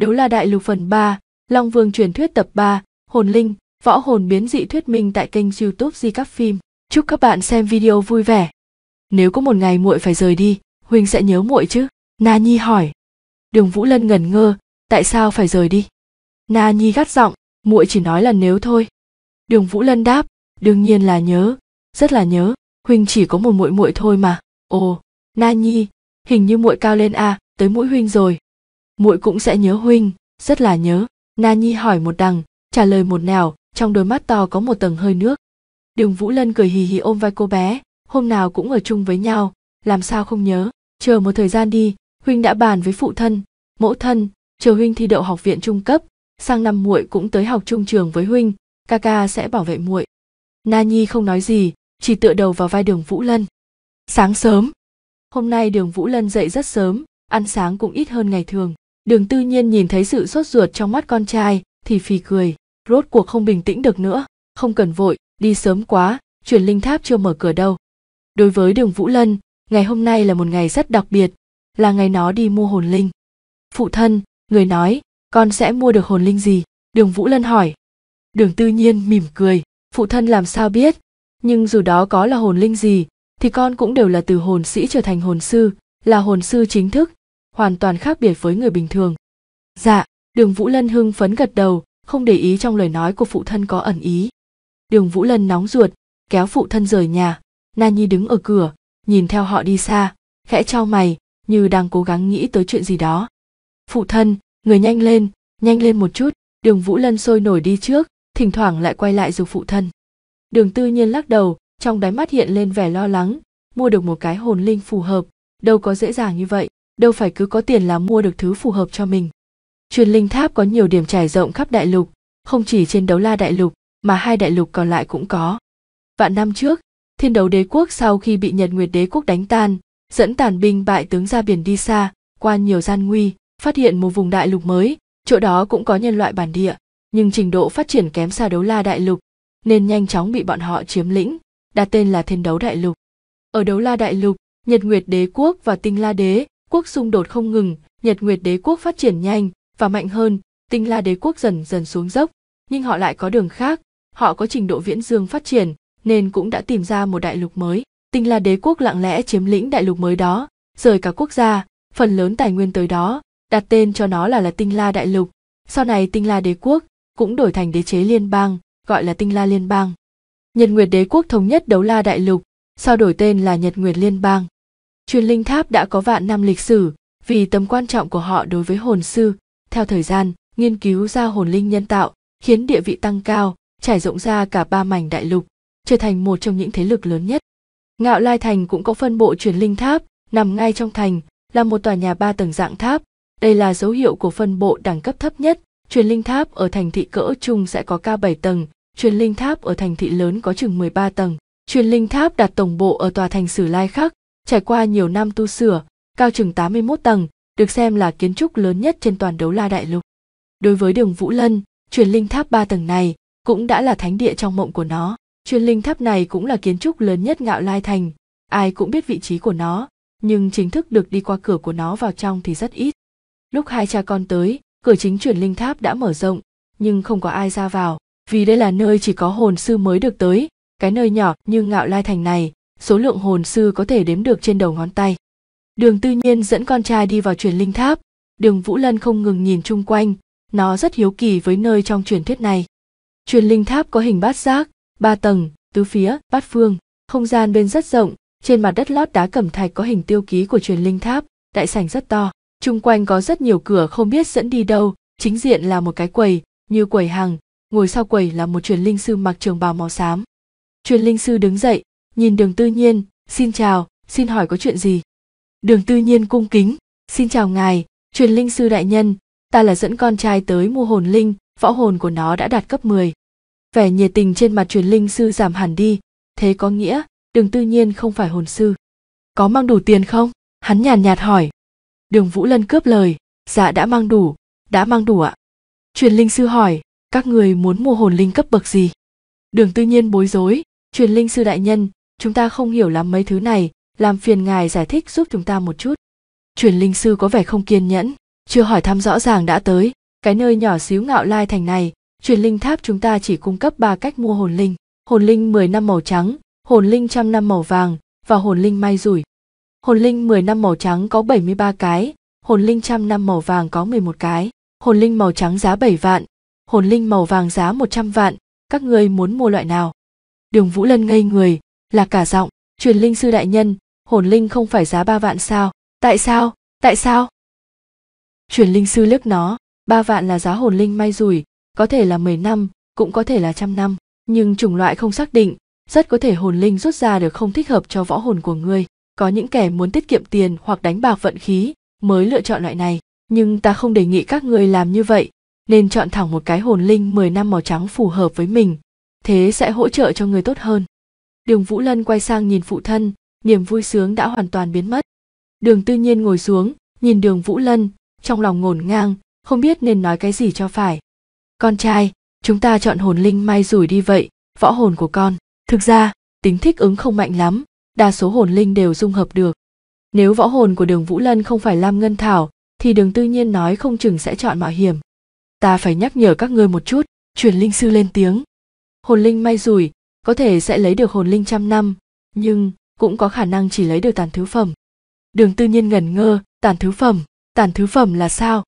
Đấu La Đại Lục phần 3, Long Vương truyền thuyết tập 3, Hồn Linh, Võ Hồn Biến Dị Thuyết Minh tại kênh youtube Di Các Phim. Chúc các bạn xem video vui vẻ. Nếu có một ngày muội phải rời đi, Huỳnh sẽ nhớ muội chứ? Na Nhi hỏi. Đường Vũ Lân ngẩn ngơ, tại sao phải rời đi? Na Nhi gắt giọng, muội chỉ nói là nếu thôi. Đường Vũ Lân đáp, đương nhiên là nhớ, rất là nhớ, Huỳnh chỉ có một muội muội thôi mà. Ồ, Na Nhi, hình như muội cao lên a, à, tới mũi Huynh rồi muội cũng sẽ nhớ huynh rất là nhớ na nhi hỏi một đằng trả lời một nẻo trong đôi mắt to có một tầng hơi nước đường vũ lân cười hì hì ôm vai cô bé hôm nào cũng ở chung với nhau làm sao không nhớ chờ một thời gian đi huynh đã bàn với phụ thân mẫu thân chờ huynh thi đậu học viện trung cấp sang năm muội cũng tới học trung trường với huynh ca ca sẽ bảo vệ muội na nhi không nói gì chỉ tựa đầu vào vai đường vũ lân sáng sớm hôm nay đường vũ lân dậy rất sớm ăn sáng cũng ít hơn ngày thường đường tư nhiên nhìn thấy sự sốt ruột trong mắt con trai thì phì cười rốt cuộc không bình tĩnh được nữa không cần vội đi sớm quá truyền linh tháp chưa mở cửa đâu đối với đường vũ lân ngày hôm nay là một ngày rất đặc biệt là ngày nó đi mua hồn linh phụ thân người nói con sẽ mua được hồn linh gì đường vũ lân hỏi đường tư nhiên mỉm cười phụ thân làm sao biết nhưng dù đó có là hồn linh gì thì con cũng đều là từ hồn sĩ trở thành hồn sư là hồn sư chính thức hoàn toàn khác biệt với người bình thường dạ đường vũ lân hưng phấn gật đầu không để ý trong lời nói của phụ thân có ẩn ý đường vũ lân nóng ruột kéo phụ thân rời nhà na nhi đứng ở cửa nhìn theo họ đi xa khẽ trao mày như đang cố gắng nghĩ tới chuyện gì đó phụ thân người nhanh lên nhanh lên một chút đường vũ lân sôi nổi đi trước thỉnh thoảng lại quay lại dục phụ thân đường tư nhiên lắc đầu trong đáy mắt hiện lên vẻ lo lắng mua được một cái hồn linh phù hợp đâu có dễ dàng như vậy đâu phải cứ có tiền là mua được thứ phù hợp cho mình. Truyền linh tháp có nhiều điểm trải rộng khắp đại lục, không chỉ trên đấu la đại lục, mà hai đại lục còn lại cũng có. Vạn năm trước, thiên đấu đế quốc sau khi bị Nhật Nguyệt đế quốc đánh tan, dẫn tàn binh bại tướng ra biển đi xa, qua nhiều gian nguy, phát hiện một vùng đại lục mới, chỗ đó cũng có nhân loại bản địa, nhưng trình độ phát triển kém xa đấu la đại lục, nên nhanh chóng bị bọn họ chiếm lĩnh, đặt tên là thiên đấu đại lục. Ở đấu la đại lục, Nhật Nguyệt đế quốc và Tinh La đế quốc xung đột không ngừng, Nhật Nguyệt đế quốc phát triển nhanh và mạnh hơn, Tinh La đế quốc dần dần xuống dốc, nhưng họ lại có đường khác, họ có trình độ viễn dương phát triển, nên cũng đã tìm ra một đại lục mới. Tinh La đế quốc lặng lẽ chiếm lĩnh đại lục mới đó, rời cả quốc gia, phần lớn tài nguyên tới đó, đặt tên cho nó là là Tinh La đại lục. Sau này Tinh La đế quốc cũng đổi thành đế chế liên bang, gọi là Tinh La liên bang. Nhật Nguyệt đế quốc thống nhất Đấu La đại lục, sau đổi tên là Nhật Nguyệt liên bang. Truyền linh tháp đã có vạn năm lịch sử, vì tầm quan trọng của họ đối với hồn sư, theo thời gian, nghiên cứu ra hồn linh nhân tạo, khiến địa vị tăng cao, trải rộng ra cả ba mảnh đại lục, trở thành một trong những thế lực lớn nhất. Ngạo Lai Thành cũng có phân bộ truyền linh tháp, nằm ngay trong thành, là một tòa nhà ba tầng dạng tháp. Đây là dấu hiệu của phân bộ đẳng cấp thấp nhất, truyền linh tháp ở thành thị cỡ trung sẽ có cao 7 tầng, truyền linh tháp ở thành thị lớn có chừng 13 tầng. Truyền linh tháp đặt tổng bộ ở tòa thành Sử Lai Khắc, Trải qua nhiều năm tu sửa, cao chừng 81 tầng, được xem là kiến trúc lớn nhất trên toàn đấu la đại lục. Đối với đường Vũ Lân, truyền linh tháp 3 tầng này cũng đã là thánh địa trong mộng của nó. Truyền linh tháp này cũng là kiến trúc lớn nhất ngạo lai thành, ai cũng biết vị trí của nó, nhưng chính thức được đi qua cửa của nó vào trong thì rất ít. Lúc hai cha con tới, cửa chính truyền linh tháp đã mở rộng, nhưng không có ai ra vào, vì đây là nơi chỉ có hồn sư mới được tới, cái nơi nhỏ nhưng ngạo lai thành này số lượng hồn sư có thể đếm được trên đầu ngón tay. Đường Tư Nhiên dẫn con trai đi vào truyền linh tháp, đường Vũ Lân không ngừng nhìn chung quanh, nó rất hiếu kỳ với nơi trong truyền thuyết này. Truyền linh tháp có hình bát giác, ba tầng, tứ phía, bát phương, không gian bên rất rộng, trên mặt đất lót đá cẩm thạch có hình tiêu ký của truyền linh tháp, đại sảnh rất to, chung quanh có rất nhiều cửa không biết dẫn đi đâu, chính diện là một cái quầy, như quầy hàng, ngồi sau quầy là một truyền linh sư mặc trường bào màu xám. Truyền linh sư đứng dậy, nhìn đường tư nhiên xin chào xin hỏi có chuyện gì đường tư nhiên cung kính xin chào ngài truyền linh sư đại nhân ta là dẫn con trai tới mua hồn linh võ hồn của nó đã đạt cấp 10. vẻ nhiệt tình trên mặt truyền linh sư giảm hẳn đi thế có nghĩa đường tư nhiên không phải hồn sư có mang đủ tiền không hắn nhàn nhạt hỏi đường vũ lân cướp lời dạ đã mang đủ đã mang đủ ạ truyền linh sư hỏi các người muốn mua hồn linh cấp bậc gì đường tư nhiên bối rối truyền linh sư đại nhân chúng ta không hiểu lắm mấy thứ này làm phiền ngài giải thích giúp chúng ta một chút truyền linh sư có vẻ không kiên nhẫn chưa hỏi thăm rõ ràng đã tới cái nơi nhỏ xíu ngạo lai thành này truyền linh tháp chúng ta chỉ cung cấp ba cách mua hồn linh hồn linh mười năm màu trắng hồn linh trăm năm màu vàng và hồn linh may rủi hồn linh mười năm màu trắng có bảy mươi ba cái hồn linh trăm năm màu vàng có mười một cái hồn linh màu trắng giá bảy vạn hồn linh màu vàng giá một trăm vạn các ngươi muốn mua loại nào đường vũ lân ngây người là cả giọng truyền linh sư đại nhân hồn linh không phải giá ba vạn sao tại sao tại sao truyền linh sư liếc nó ba vạn là giá hồn linh may rủi có thể là mười năm cũng có thể là trăm năm nhưng chủng loại không xác định rất có thể hồn linh rút ra được không thích hợp cho võ hồn của ngươi có những kẻ muốn tiết kiệm tiền hoặc đánh bạc vận khí mới lựa chọn loại này nhưng ta không đề nghị các ngươi làm như vậy nên chọn thẳng một cái hồn linh mười năm màu trắng phù hợp với mình thế sẽ hỗ trợ cho người tốt hơn đường vũ lân quay sang nhìn phụ thân niềm vui sướng đã hoàn toàn biến mất đường tư nhiên ngồi xuống nhìn đường vũ lân trong lòng ngổn ngang không biết nên nói cái gì cho phải con trai chúng ta chọn hồn linh may rủi đi vậy võ hồn của con thực ra tính thích ứng không mạnh lắm đa số hồn linh đều dung hợp được nếu võ hồn của đường vũ lân không phải lam ngân thảo thì đường tư nhiên nói không chừng sẽ chọn mạo hiểm ta phải nhắc nhở các ngươi một chút truyền linh sư lên tiếng hồn linh may rủi có thể sẽ lấy được hồn linh trăm năm nhưng cũng có khả năng chỉ lấy được tàn thứ phẩm đường tư nhiên ngẩn ngơ tàn thứ phẩm tàn thứ phẩm là sao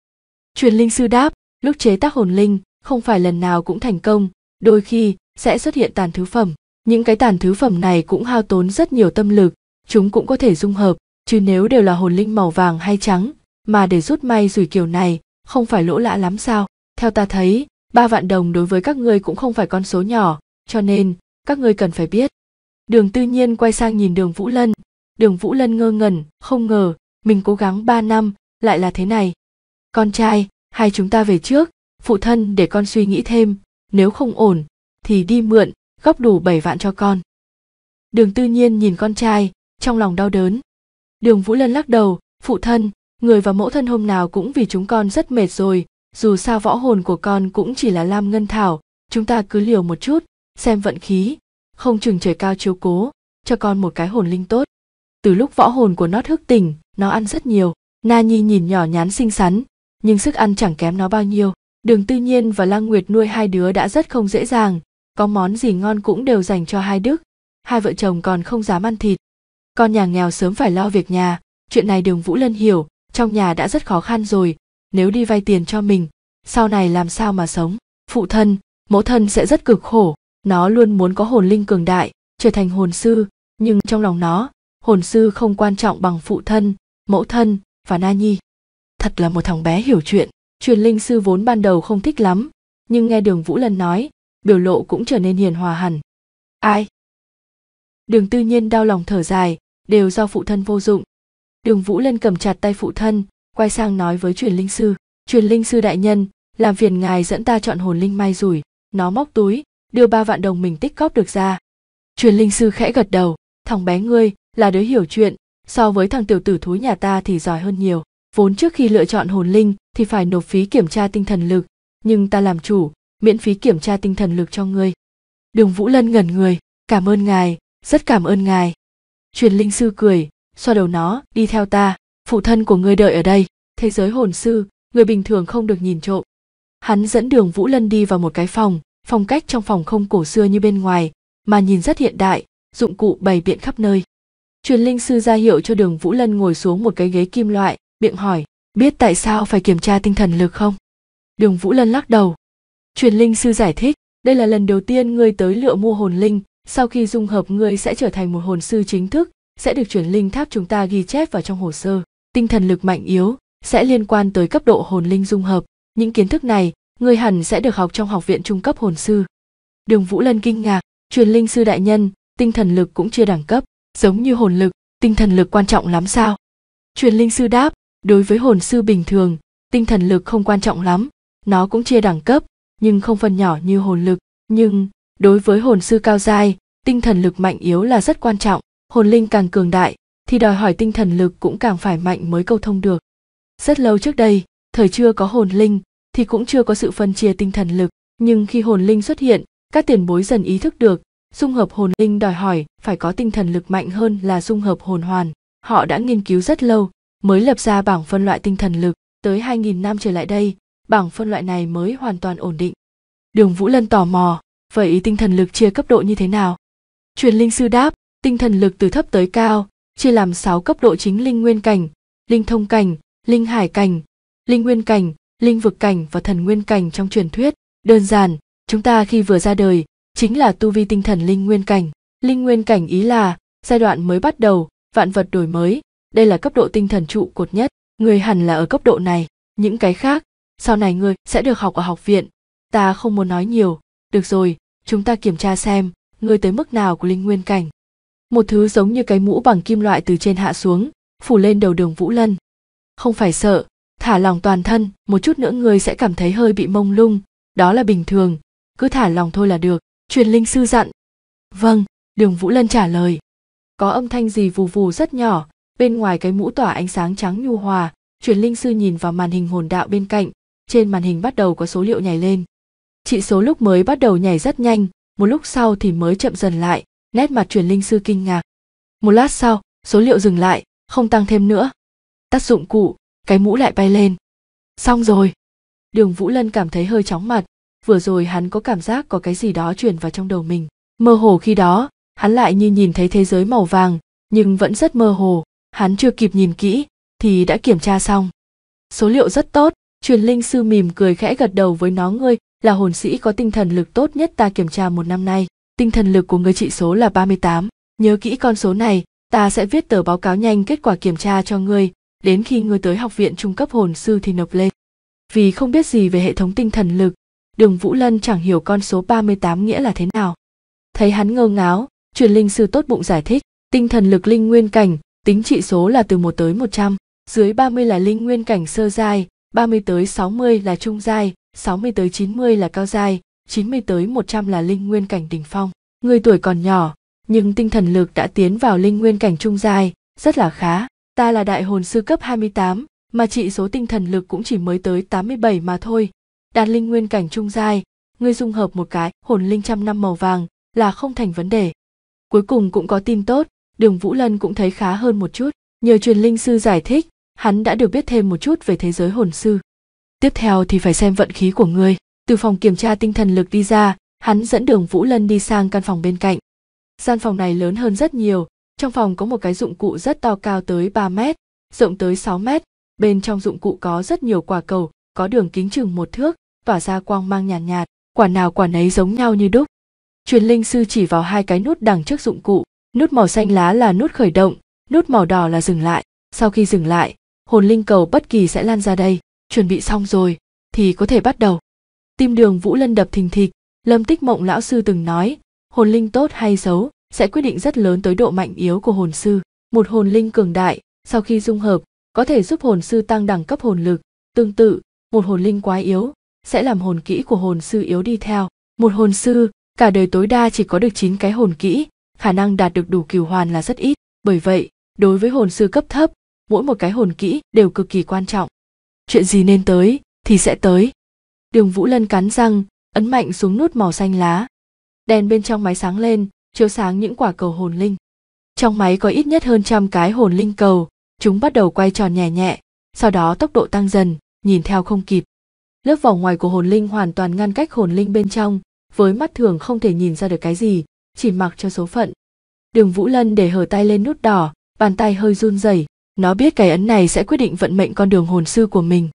truyền linh sư đáp lúc chế tác hồn linh không phải lần nào cũng thành công đôi khi sẽ xuất hiện tàn thứ phẩm những cái tàn thứ phẩm này cũng hao tốn rất nhiều tâm lực chúng cũng có thể dung hợp chứ nếu đều là hồn linh màu vàng hay trắng mà để rút may rủi kiểu này không phải lỗ lạ lắm sao theo ta thấy ba vạn đồng đối với các ngươi cũng không phải con số nhỏ cho nên các ngươi cần phải biết đường tư nhiên quay sang nhìn đường vũ lân đường vũ lân ngơ ngẩn không ngờ mình cố gắng ba năm lại là thế này con trai hai chúng ta về trước phụ thân để con suy nghĩ thêm nếu không ổn thì đi mượn góp đủ bảy vạn cho con đường tư nhiên nhìn con trai trong lòng đau đớn đường vũ lân lắc đầu phụ thân người và mẫu thân hôm nào cũng vì chúng con rất mệt rồi dù sao võ hồn của con cũng chỉ là lam ngân thảo chúng ta cứ liều một chút xem vận khí không chừng trời cao chiếu cố cho con một cái hồn linh tốt từ lúc võ hồn của nó thức tỉnh nó ăn rất nhiều na nhi nhìn nhỏ nhắn xinh xắn nhưng sức ăn chẳng kém nó bao nhiêu đường tư nhiên và lang nguyệt nuôi hai đứa đã rất không dễ dàng có món gì ngon cũng đều dành cho hai đức hai vợ chồng còn không dám ăn thịt con nhà nghèo sớm phải lo việc nhà chuyện này đường vũ lân hiểu trong nhà đã rất khó khăn rồi nếu đi vay tiền cho mình sau này làm sao mà sống phụ thân mẫu thân sẽ rất cực khổ nó luôn muốn có hồn linh cường đại trở thành hồn sư nhưng trong lòng nó hồn sư không quan trọng bằng phụ thân mẫu thân và na nhi thật là một thằng bé hiểu chuyện truyền linh sư vốn ban đầu không thích lắm nhưng nghe đường vũ lân nói biểu lộ cũng trở nên hiền hòa hẳn ai đường tư nhiên đau lòng thở dài đều do phụ thân vô dụng đường vũ lân cầm chặt tay phụ thân quay sang nói với truyền linh sư truyền linh sư đại nhân làm phiền ngài dẫn ta chọn hồn linh may rủi nó móc túi đưa ba vạn đồng mình tích góp được ra truyền linh sư khẽ gật đầu thằng bé ngươi là đứa hiểu chuyện so với thằng tiểu tử thúi nhà ta thì giỏi hơn nhiều vốn trước khi lựa chọn hồn linh thì phải nộp phí kiểm tra tinh thần lực nhưng ta làm chủ miễn phí kiểm tra tinh thần lực cho ngươi đường vũ lân ngẩn người cảm ơn ngài rất cảm ơn ngài truyền linh sư cười xoa đầu nó đi theo ta phụ thân của ngươi đợi ở đây thế giới hồn sư người bình thường không được nhìn trộm hắn dẫn đường vũ lân đi vào một cái phòng phong cách trong phòng không cổ xưa như bên ngoài mà nhìn rất hiện đại dụng cụ bày biện khắp nơi truyền linh sư ra hiệu cho đường vũ lân ngồi xuống một cái ghế kim loại miệng hỏi biết tại sao phải kiểm tra tinh thần lực không đường vũ lân lắc đầu truyền linh sư giải thích đây là lần đầu tiên ngươi tới lựa mua hồn linh sau khi dung hợp ngươi sẽ trở thành một hồn sư chính thức sẽ được truyền linh tháp chúng ta ghi chép vào trong hồ sơ tinh thần lực mạnh yếu sẽ liên quan tới cấp độ hồn linh dung hợp những kiến thức này người hẳn sẽ được học trong học viện trung cấp hồn sư đường vũ lân kinh ngạc truyền linh sư đại nhân tinh thần lực cũng chưa đẳng cấp giống như hồn lực tinh thần lực quan trọng lắm sao truyền linh sư đáp đối với hồn sư bình thường tinh thần lực không quan trọng lắm nó cũng chia đẳng cấp nhưng không phân nhỏ như hồn lực nhưng đối với hồn sư cao giai tinh thần lực mạnh yếu là rất quan trọng hồn linh càng cường đại thì đòi hỏi tinh thần lực cũng càng phải mạnh mới câu thông được rất lâu trước đây thời chưa có hồn linh thì cũng chưa có sự phân chia tinh thần lực nhưng khi hồn linh xuất hiện các tiền bối dần ý thức được dung hợp hồn linh đòi hỏi phải có tinh thần lực mạnh hơn là dung hợp hồn hoàn họ đã nghiên cứu rất lâu mới lập ra bảng phân loại tinh thần lực tới 2.000 năm trở lại đây bảng phân loại này mới hoàn toàn ổn định đường vũ lân tò mò vậy tinh thần lực chia cấp độ như thế nào truyền linh sư đáp tinh thần lực từ thấp tới cao chia làm 6 cấp độ chính linh nguyên cảnh linh thông cảnh linh hải cảnh linh nguyên cảnh linh vực cảnh và thần nguyên cảnh trong truyền thuyết đơn giản chúng ta khi vừa ra đời chính là tu vi tinh thần linh nguyên cảnh linh nguyên cảnh ý là giai đoạn mới bắt đầu vạn vật đổi mới đây là cấp độ tinh thần trụ cột nhất người hẳn là ở cấp độ này những cái khác sau này ngươi sẽ được học ở học viện ta không muốn nói nhiều được rồi chúng ta kiểm tra xem ngươi tới mức nào của linh nguyên cảnh một thứ giống như cái mũ bằng kim loại từ trên hạ xuống phủ lên đầu đường vũ lân không phải sợ thả lòng toàn thân một chút nữa người sẽ cảm thấy hơi bị mông lung đó là bình thường cứ thả lòng thôi là được truyền linh sư dặn vâng đường vũ lân trả lời có âm thanh gì vù vù rất nhỏ bên ngoài cái mũ tỏa ánh sáng trắng nhu hòa truyền linh sư nhìn vào màn hình hồn đạo bên cạnh trên màn hình bắt đầu có số liệu nhảy lên chỉ số lúc mới bắt đầu nhảy rất nhanh một lúc sau thì mới chậm dần lại nét mặt truyền linh sư kinh ngạc một lát sau số liệu dừng lại không tăng thêm nữa tác dụng cụ cái mũ lại bay lên xong rồi đường vũ lân cảm thấy hơi chóng mặt vừa rồi hắn có cảm giác có cái gì đó truyền vào trong đầu mình mơ hồ khi đó hắn lại như nhìn thấy thế giới màu vàng nhưng vẫn rất mơ hồ hắn chưa kịp nhìn kỹ thì đã kiểm tra xong số liệu rất tốt truyền linh sư mỉm cười khẽ gật đầu với nó ngươi là hồn sĩ có tinh thần lực tốt nhất ta kiểm tra một năm nay tinh thần lực của người trị số là 38. Nhớ kỹ con số này, ta sẽ viết tờ báo cáo nhanh kết quả kiểm tra cho ngươi, đến khi ngươi tới học viện trung cấp hồn sư thì nộp lên. Vì không biết gì về hệ thống tinh thần lực, đường Vũ Lân chẳng hiểu con số 38 nghĩa là thế nào. Thấy hắn ngơ ngáo, truyền linh sư tốt bụng giải thích, tinh thần lực linh nguyên cảnh, tính trị số là từ 1 tới 100, dưới 30 là linh nguyên cảnh sơ giai, 30 tới 60 là trung giai, 60 tới 90 là cao giai, 90 tới 100 là linh nguyên cảnh đỉnh phong. Người tuổi còn nhỏ, nhưng tinh thần lực đã tiến vào linh nguyên cảnh trung giai, rất là khá. Ta là đại hồn sư cấp 28, mà trị số tinh thần lực cũng chỉ mới tới 87 mà thôi. Đạt linh nguyên cảnh trung giai, ngươi dung hợp một cái hồn linh trăm năm màu vàng là không thành vấn đề. Cuối cùng cũng có tin tốt, đường Vũ Lân cũng thấy khá hơn một chút. Nhờ truyền linh sư giải thích, hắn đã được biết thêm một chút về thế giới hồn sư. Tiếp theo thì phải xem vận khí của ngươi. Từ phòng kiểm tra tinh thần lực đi ra, hắn dẫn đường Vũ Lân đi sang căn phòng bên cạnh. Gian phòng này lớn hơn rất nhiều, trong phòng có một cái dụng cụ rất to cao tới 3 mét, rộng tới 6 mét. Bên trong dụng cụ có rất nhiều quả cầu, có đường kính chừng một thước, tỏa ra quang mang nhàn nhạt, nhạt, quả nào quả nấy giống nhau như đúc. Truyền linh sư chỉ vào hai cái nút đằng trước dụng cụ, nút màu xanh lá là nút khởi động, nút màu đỏ là dừng lại. Sau khi dừng lại, hồn linh cầu bất kỳ sẽ lan ra đây, chuẩn bị xong rồi thì có thể bắt đầu. Tim đường Vũ Lân đập thình thịch, Lâm Tích Mộng lão sư từng nói, hồn linh tốt hay xấu sẽ quyết định rất lớn tới độ mạnh yếu của hồn sư. Một hồn linh cường đại, sau khi dung hợp, có thể giúp hồn sư tăng đẳng cấp hồn lực. Tương tự, một hồn linh quá yếu, sẽ làm hồn kỹ của hồn sư yếu đi theo. Một hồn sư, cả đời tối đa chỉ có được chín cái hồn kỹ, khả năng đạt được đủ cửu hoàn là rất ít. Bởi vậy, đối với hồn sư cấp thấp, mỗi một cái hồn kỹ đều cực kỳ quan trọng. Chuyện gì nên tới, thì sẽ tới. Đường Vũ Lân cắn răng, ấn mạnh xuống nút màu xanh lá. Đèn bên trong máy sáng lên, chiếu sáng những quả cầu hồn linh. Trong máy có ít nhất hơn trăm cái hồn linh cầu, chúng bắt đầu quay tròn nhẹ nhẹ, sau đó tốc độ tăng dần, nhìn theo không kịp. Lớp vỏ ngoài của hồn linh hoàn toàn ngăn cách hồn linh bên trong, với mắt thường không thể nhìn ra được cái gì, chỉ mặc cho số phận. Đường Vũ Lân để hở tay lên nút đỏ, bàn tay hơi run rẩy, nó biết cái ấn này sẽ quyết định vận mệnh con đường hồn sư của mình.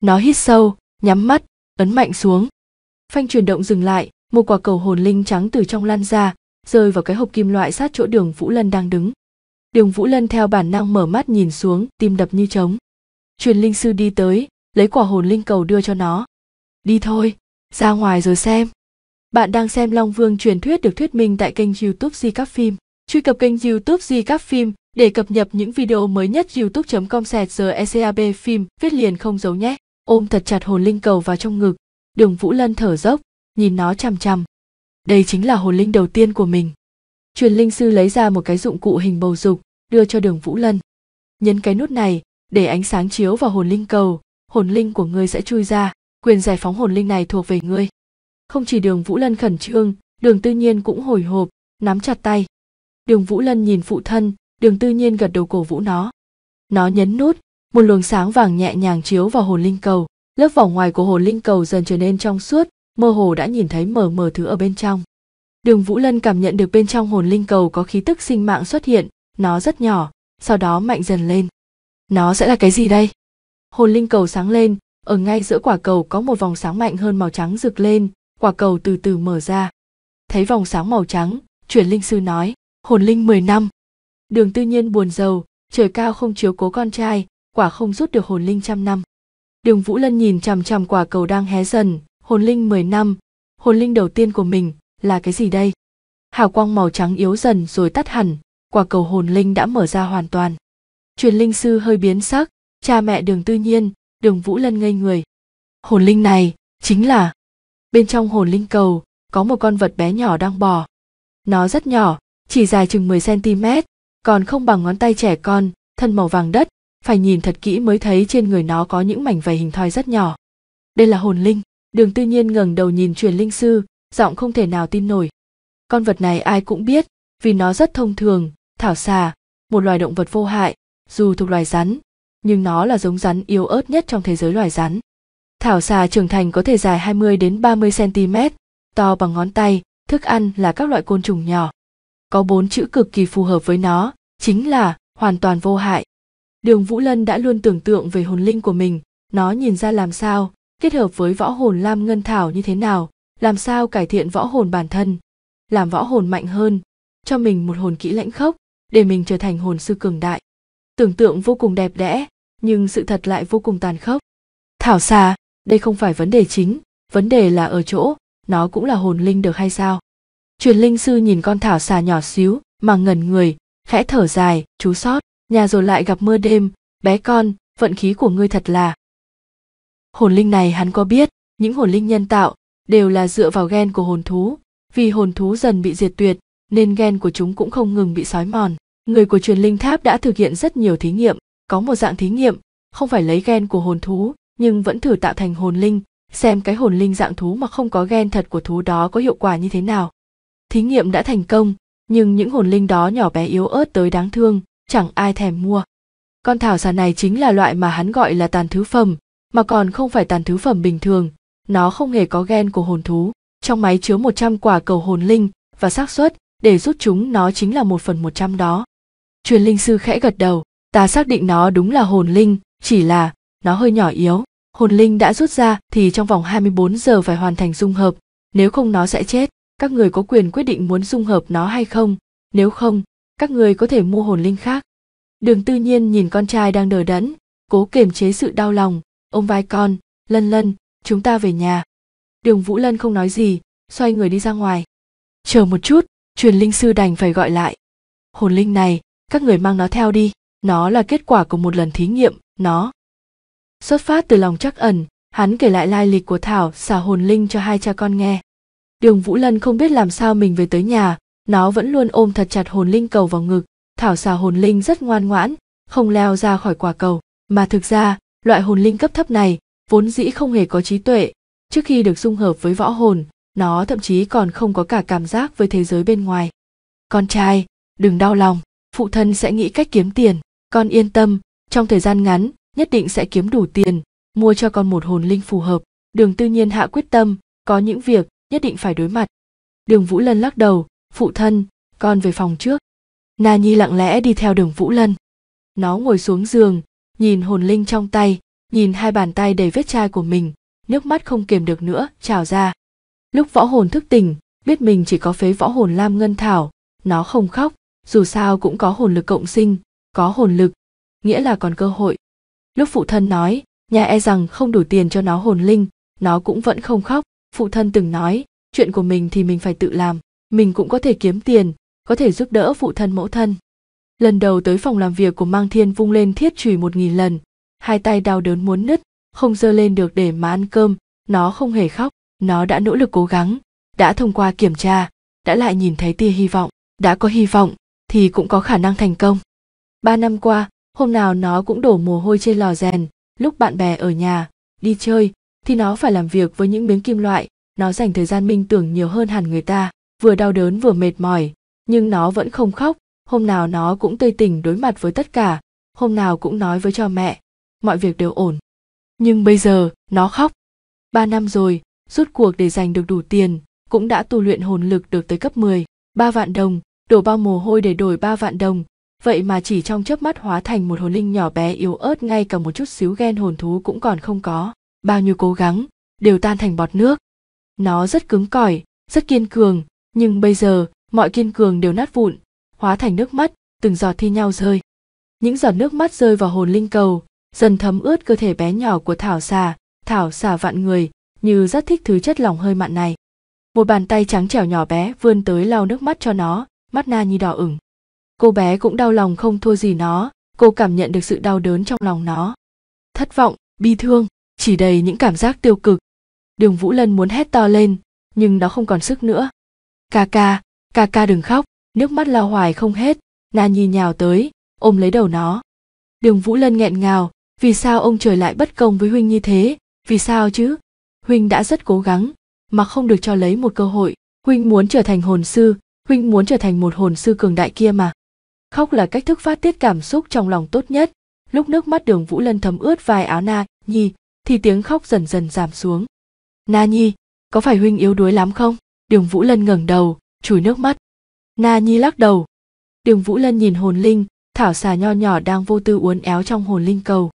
Nó hít sâu, nhắm mắt, ấn mạnh xuống. Phanh chuyển động dừng lại, một quả cầu hồn linh trắng từ trong lan ra, rơi vào cái hộp kim loại sát chỗ đường Vũ Lân đang đứng. Đường Vũ Lân theo bản năng mở mắt nhìn xuống, tim đập như trống. Truyền linh sư đi tới, lấy quả hồn linh cầu đưa cho nó. Đi thôi, ra ngoài rồi xem. Bạn đang xem Long Vương truyền thuyết được thuyết minh tại kênh youtube Di Các Phim. Truy cập kênh youtube Di Các Phim để cập nhật những video mới nhất youtube.com sẹt giờ ECAB phim viết liền không giấu nhé. Ôm thật chặt hồn linh cầu vào trong ngực, đường Vũ Lân thở dốc, nhìn nó chằm chằm, đây chính là hồn linh đầu tiên của mình truyền linh sư lấy ra một cái dụng cụ hình bầu dục đưa cho đường vũ lân nhấn cái nút này để ánh sáng chiếu vào hồn linh cầu hồn linh của ngươi sẽ chui ra quyền giải phóng hồn linh này thuộc về ngươi không chỉ đường vũ lân khẩn trương đường tư nhiên cũng hồi hộp nắm chặt tay đường vũ lân nhìn phụ thân đường tư nhiên gật đầu cổ vũ nó nó nhấn nút một luồng sáng vàng nhẹ nhàng chiếu vào hồn linh cầu lớp vỏ ngoài của hồn linh cầu dần trở nên trong suốt mơ hồ đã nhìn thấy mờ mờ thứ ở bên trong đường vũ lân cảm nhận được bên trong hồn linh cầu có khí tức sinh mạng xuất hiện nó rất nhỏ sau đó mạnh dần lên nó sẽ là cái gì đây hồn linh cầu sáng lên ở ngay giữa quả cầu có một vòng sáng mạnh hơn màu trắng rực lên quả cầu từ từ mở ra thấy vòng sáng màu trắng chuyển linh sư nói hồn linh 10 năm đường tư nhiên buồn rầu, trời cao không chiếu cố con trai quả không rút được hồn linh trăm năm đường vũ lân nhìn chằm chằm quả cầu đang hé dần hồn linh 10 năm, hồn linh đầu tiên của mình là cái gì đây? Hào quang màu trắng yếu dần rồi tắt hẳn, quả cầu hồn linh đã mở ra hoàn toàn. Truyền linh sư hơi biến sắc, cha mẹ đường tư nhiên, đường Vũ Lân ngây người. Hồn linh này, chính là... Bên trong hồn linh cầu, có một con vật bé nhỏ đang bò. Nó rất nhỏ, chỉ dài chừng 10cm, còn không bằng ngón tay trẻ con, thân màu vàng đất, phải nhìn thật kỹ mới thấy trên người nó có những mảnh vảy hình thoi rất nhỏ. Đây là hồn linh đường tư nhiên ngẩng đầu nhìn truyền linh sư giọng không thể nào tin nổi con vật này ai cũng biết vì nó rất thông thường thảo xà một loài động vật vô hại dù thuộc loài rắn nhưng nó là giống rắn yếu ớt nhất trong thế giới loài rắn thảo xà trưởng thành có thể dài 20 đến 30 cm to bằng ngón tay thức ăn là các loại côn trùng nhỏ có bốn chữ cực kỳ phù hợp với nó chính là hoàn toàn vô hại đường vũ lân đã luôn tưởng tượng về hồn linh của mình nó nhìn ra làm sao kết hợp với võ hồn lam ngân thảo như thế nào làm sao cải thiện võ hồn bản thân làm võ hồn mạnh hơn cho mình một hồn kỹ lãnh khốc để mình trở thành hồn sư cường đại tưởng tượng vô cùng đẹp đẽ nhưng sự thật lại vô cùng tàn khốc thảo xà đây không phải vấn đề chính vấn đề là ở chỗ nó cũng là hồn linh được hay sao truyền linh sư nhìn con thảo xà nhỏ xíu mà ngẩn người khẽ thở dài chú sót nhà rồi lại gặp mưa đêm bé con vận khí của ngươi thật là hồn linh này hắn có biết những hồn linh nhân tạo đều là dựa vào gen của hồn thú vì hồn thú dần bị diệt tuyệt nên gen của chúng cũng không ngừng bị sói mòn người của truyền linh tháp đã thực hiện rất nhiều thí nghiệm có một dạng thí nghiệm không phải lấy gen của hồn thú nhưng vẫn thử tạo thành hồn linh xem cái hồn linh dạng thú mà không có gen thật của thú đó có hiệu quả như thế nào thí nghiệm đã thành công nhưng những hồn linh đó nhỏ bé yếu ớt tới đáng thương chẳng ai thèm mua con thảo xà này chính là loại mà hắn gọi là tàn thứ phẩm mà còn không phải tàn thứ phẩm bình thường, nó không hề có gen của hồn thú. Trong máy chứa một trăm quả cầu hồn linh và xác suất để rút chúng nó chính là một phần một trăm đó. Truyền linh sư khẽ gật đầu, ta xác định nó đúng là hồn linh, chỉ là nó hơi nhỏ yếu. Hồn linh đã rút ra thì trong vòng hai mươi bốn giờ phải hoàn thành dung hợp, nếu không nó sẽ chết. Các người có quyền quyết định muốn dung hợp nó hay không, nếu không, các người có thể mua hồn linh khác. Đường tư nhiên nhìn con trai đang đờ đẫn, cố kiềm chế sự đau lòng, ôm vai con lân lân chúng ta về nhà đường vũ lân không nói gì xoay người đi ra ngoài chờ một chút truyền linh sư đành phải gọi lại hồn linh này các người mang nó theo đi nó là kết quả của một lần thí nghiệm nó xuất phát từ lòng chắc ẩn hắn kể lại lai lịch của thảo xả hồn linh cho hai cha con nghe đường vũ lân không biết làm sao mình về tới nhà nó vẫn luôn ôm thật chặt hồn linh cầu vào ngực thảo xà hồn linh rất ngoan ngoãn không leo ra khỏi quả cầu mà thực ra Loại hồn linh cấp thấp này vốn dĩ không hề có trí tuệ, trước khi được dung hợp với võ hồn, nó thậm chí còn không có cả cảm giác với thế giới bên ngoài. Con trai, đừng đau lòng, phụ thân sẽ nghĩ cách kiếm tiền, con yên tâm, trong thời gian ngắn, nhất định sẽ kiếm đủ tiền, mua cho con một hồn linh phù hợp. Đường Tư Nhiên hạ quyết tâm, có những việc nhất định phải đối mặt. Đường Vũ Lân lắc đầu, phụ thân, con về phòng trước. Na Nhi lặng lẽ đi theo đường Vũ Lân. Nó ngồi xuống giường, nhìn hồn linh trong tay nhìn hai bàn tay đầy vết chai của mình nước mắt không kiềm được nữa trào ra lúc võ hồn thức tỉnh biết mình chỉ có phế võ hồn lam ngân thảo nó không khóc dù sao cũng có hồn lực cộng sinh có hồn lực nghĩa là còn cơ hội lúc phụ thân nói nhà e rằng không đủ tiền cho nó hồn linh nó cũng vẫn không khóc phụ thân từng nói chuyện của mình thì mình phải tự làm mình cũng có thể kiếm tiền có thể giúp đỡ phụ thân mẫu thân lần đầu tới phòng làm việc của mang thiên vung lên thiết chùy một nghìn lần hai tay đau đớn muốn nứt không dơ lên được để mà ăn cơm nó không hề khóc nó đã nỗ lực cố gắng đã thông qua kiểm tra đã lại nhìn thấy tia hy vọng đã có hy vọng thì cũng có khả năng thành công ba năm qua hôm nào nó cũng đổ mồ hôi trên lò rèn lúc bạn bè ở nhà đi chơi thì nó phải làm việc với những miếng kim loại nó dành thời gian minh tưởng nhiều hơn hẳn người ta vừa đau đớn vừa mệt mỏi nhưng nó vẫn không khóc hôm nào nó cũng tươi tỉnh đối mặt với tất cả hôm nào cũng nói với cho mẹ mọi việc đều ổn nhưng bây giờ nó khóc ba năm rồi rút cuộc để giành được đủ tiền cũng đã tu luyện hồn lực được tới cấp 10, ba vạn đồng, đổ bao mồ hôi để đổi ba vạn đồng, vậy mà chỉ trong chớp mắt hóa thành một hồn linh nhỏ bé yếu ớt ngay cả một chút xíu ghen hồn thú cũng còn không có, bao nhiêu cố gắng đều tan thành bọt nước. Nó rất cứng cỏi, rất kiên cường, nhưng bây giờ mọi kiên cường đều nát vụn, hóa thành nước mắt từng giọt thi nhau rơi những giọt nước mắt rơi vào hồn linh cầu dần thấm ướt cơ thể bé nhỏ của thảo xà thảo xà vạn người như rất thích thứ chất lỏng hơi mặn này một bàn tay trắng trẻo nhỏ bé vươn tới lau nước mắt cho nó mắt na nhi đỏ ửng cô bé cũng đau lòng không thua gì nó cô cảm nhận được sự đau đớn trong lòng nó thất vọng bi thương chỉ đầy những cảm giác tiêu cực đường vũ lân muốn hét to lên nhưng nó không còn sức nữa ca ca ca ca đừng khóc nước mắt lao hoài không hết na nhi nhào tới ôm lấy đầu nó đường vũ lân nghẹn ngào vì sao ông trời lại bất công với huynh như thế vì sao chứ huynh đã rất cố gắng mà không được cho lấy một cơ hội huynh muốn trở thành hồn sư huynh muốn trở thành một hồn sư cường đại kia mà khóc là cách thức phát tiết cảm xúc trong lòng tốt nhất lúc nước mắt đường vũ lân thấm ướt vai áo na nhi thì tiếng khóc dần dần giảm xuống na nhi có phải huynh yếu đuối lắm không đường vũ lân ngẩng đầu chùi nước mắt na nhi lắc đầu đường vũ lân nhìn hồn linh thảo xà nho nhỏ đang vô tư uốn éo trong hồn linh cầu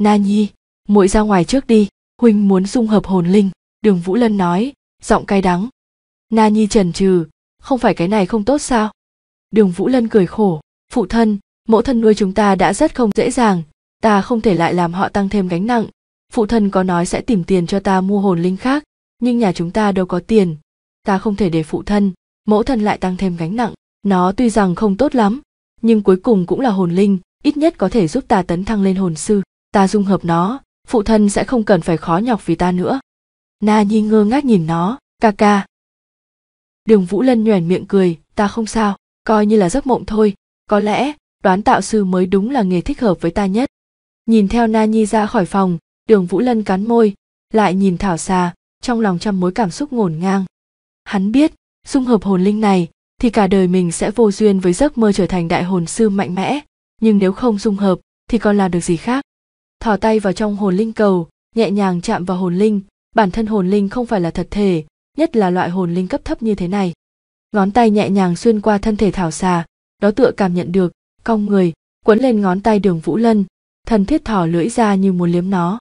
na nhi muội ra ngoài trước đi huynh muốn dung hợp hồn linh đường vũ lân nói giọng cay đắng na nhi trần trừ không phải cái này không tốt sao đường vũ lân cười khổ phụ thân mẫu thân nuôi chúng ta đã rất không dễ dàng ta không thể lại làm họ tăng thêm gánh nặng phụ thân có nói sẽ tìm tiền cho ta mua hồn linh khác nhưng nhà chúng ta đâu có tiền ta không thể để phụ thân mẫu thân lại tăng thêm gánh nặng nó tuy rằng không tốt lắm nhưng cuối cùng cũng là hồn linh ít nhất có thể giúp ta tấn thăng lên hồn sư ta dung hợp nó phụ thân sẽ không cần phải khó nhọc vì ta nữa na nhi ngơ ngác nhìn nó ca ca đường vũ lân nhoẻn miệng cười ta không sao coi như là giấc mộng thôi có lẽ đoán tạo sư mới đúng là nghề thích hợp với ta nhất nhìn theo na nhi ra khỏi phòng đường vũ lân cắn môi lại nhìn thảo xà trong lòng trăm mối cảm xúc ngổn ngang hắn biết xung hợp hồn linh này thì cả đời mình sẽ vô duyên với giấc mơ trở thành đại hồn sư mạnh mẽ nhưng nếu không xung hợp thì còn làm được gì khác Thỏ tay vào trong hồn linh cầu nhẹ nhàng chạm vào hồn linh bản thân hồn linh không phải là thật thể nhất là loại hồn linh cấp thấp như thế này ngón tay nhẹ nhàng xuyên qua thân thể thảo xà đó tựa cảm nhận được cong người quấn lên ngón tay đường vũ lân thần thiết thỏ lưỡi ra như muốn liếm nó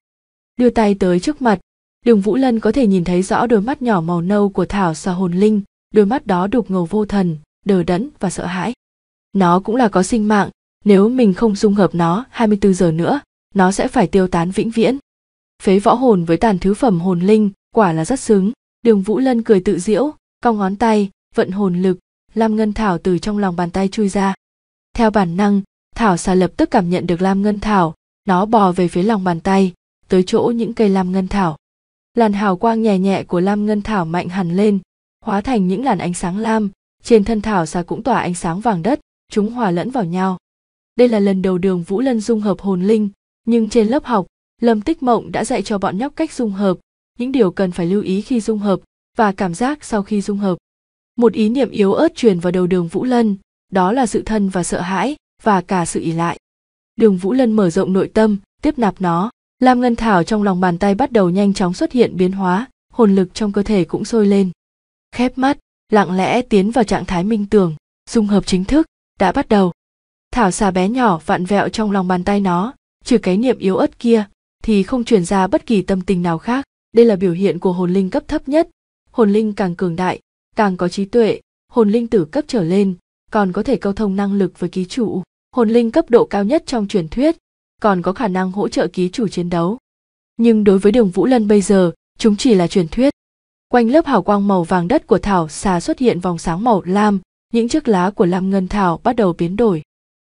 đưa tay tới trước mặt đường vũ lân có thể nhìn thấy rõ đôi mắt nhỏ màu nâu của thảo xà hồn linh đôi mắt đó đục ngầu vô thần đờ đẫn và sợ hãi nó cũng là có sinh mạng nếu mình không dung hợp nó 24 giờ nữa nó sẽ phải tiêu tán vĩnh viễn phế võ hồn với tàn thứ phẩm hồn linh quả là rất xứng đường vũ lân cười tự diễu cong ngón tay vận hồn lực lam ngân thảo từ trong lòng bàn tay chui ra theo bản năng thảo xà lập tức cảm nhận được lam ngân thảo nó bò về phía lòng bàn tay tới chỗ những cây lam ngân thảo làn hào quang nhẹ nhẹ của lam ngân thảo mạnh hẳn lên hóa thành những làn ánh sáng lam trên thân thảo xà cũng tỏa ánh sáng vàng đất chúng hòa lẫn vào nhau đây là lần đầu đường vũ lân dung hợp hồn linh nhưng trên lớp học lâm tích mộng đã dạy cho bọn nhóc cách dung hợp những điều cần phải lưu ý khi dung hợp và cảm giác sau khi dung hợp một ý niệm yếu ớt truyền vào đầu đường vũ lân đó là sự thân và sợ hãi và cả sự ỉ lại đường vũ lân mở rộng nội tâm tiếp nạp nó lam ngân thảo trong lòng bàn tay bắt đầu nhanh chóng xuất hiện biến hóa hồn lực trong cơ thể cũng sôi lên khép mắt lặng lẽ tiến vào trạng thái minh tưởng dung hợp chính thức đã bắt đầu thảo xà bé nhỏ vặn vẹo trong lòng bàn tay nó trừ cái niệm yếu ớt kia thì không truyền ra bất kỳ tâm tình nào khác đây là biểu hiện của hồn linh cấp thấp nhất hồn linh càng cường đại càng có trí tuệ hồn linh tử cấp trở lên còn có thể câu thông năng lực với ký chủ hồn linh cấp độ cao nhất trong truyền thuyết còn có khả năng hỗ trợ ký chủ chiến đấu nhưng đối với đường vũ lân bây giờ chúng chỉ là truyền thuyết quanh lớp hào quang màu vàng đất của thảo xà xuất hiện vòng sáng màu lam những chiếc lá của lam ngân thảo bắt đầu biến đổi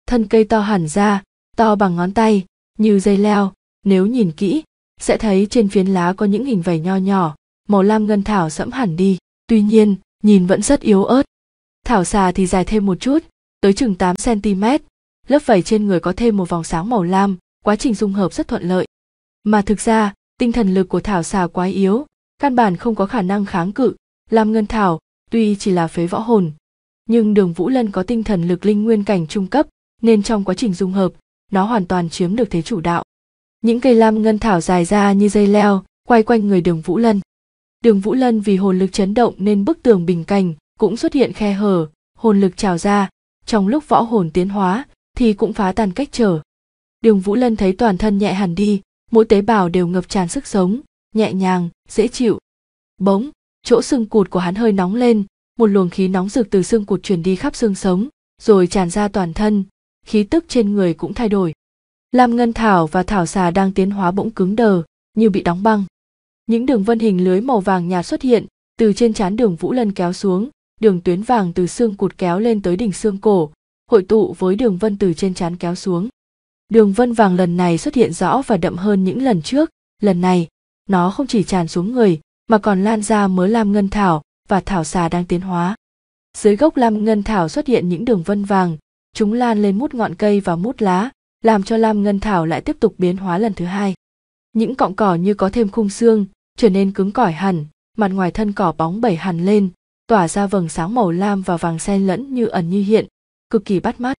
thân cây to hẳn ra to bằng ngón tay như dây leo nếu nhìn kỹ sẽ thấy trên phiến lá có những hình vảy nho nhỏ màu lam ngân thảo sẫm hẳn đi tuy nhiên nhìn vẫn rất yếu ớt thảo xà thì dài thêm một chút tới chừng 8 cm lớp vảy trên người có thêm một vòng sáng màu lam quá trình dung hợp rất thuận lợi mà thực ra tinh thần lực của thảo xà quá yếu căn bản không có khả năng kháng cự lam ngân thảo tuy chỉ là phế võ hồn nhưng đường vũ lân có tinh thần lực linh nguyên cảnh trung cấp nên trong quá trình dung hợp nó hoàn toàn chiếm được thế chủ đạo những cây lam ngân thảo dài ra như dây leo quay quanh người đường vũ lân đường vũ lân vì hồn lực chấn động nên bức tường bình cành cũng xuất hiện khe hở hồn lực trào ra trong lúc võ hồn tiến hóa thì cũng phá tan cách trở đường vũ lân thấy toàn thân nhẹ hẳn đi mỗi tế bào đều ngập tràn sức sống nhẹ nhàng dễ chịu bỗng chỗ xương cụt của hắn hơi nóng lên một luồng khí nóng rực từ xương cụt chuyển đi khắp xương sống rồi tràn ra toàn thân khí tức trên người cũng thay đổi lam ngân thảo và thảo xà đang tiến hóa bỗng cứng đờ như bị đóng băng những đường vân hình lưới màu vàng nhạt xuất hiện từ trên trán đường vũ lân kéo xuống đường tuyến vàng từ xương cụt kéo lên tới đỉnh xương cổ hội tụ với đường vân từ trên trán kéo xuống đường vân vàng lần này xuất hiện rõ và đậm hơn những lần trước lần này nó không chỉ tràn xuống người mà còn lan ra mớ lam ngân thảo và thảo xà đang tiến hóa dưới gốc lam ngân thảo xuất hiện những đường vân vàng chúng lan lên mút ngọn cây và mút lá làm cho lam ngân thảo lại tiếp tục biến hóa lần thứ hai những cọng cỏ như có thêm khung xương trở nên cứng cỏi hẳn mặt ngoài thân cỏ bóng bẩy hẳn lên tỏa ra vầng sáng màu lam và vàng xen lẫn như ẩn như hiện cực kỳ bắt mắt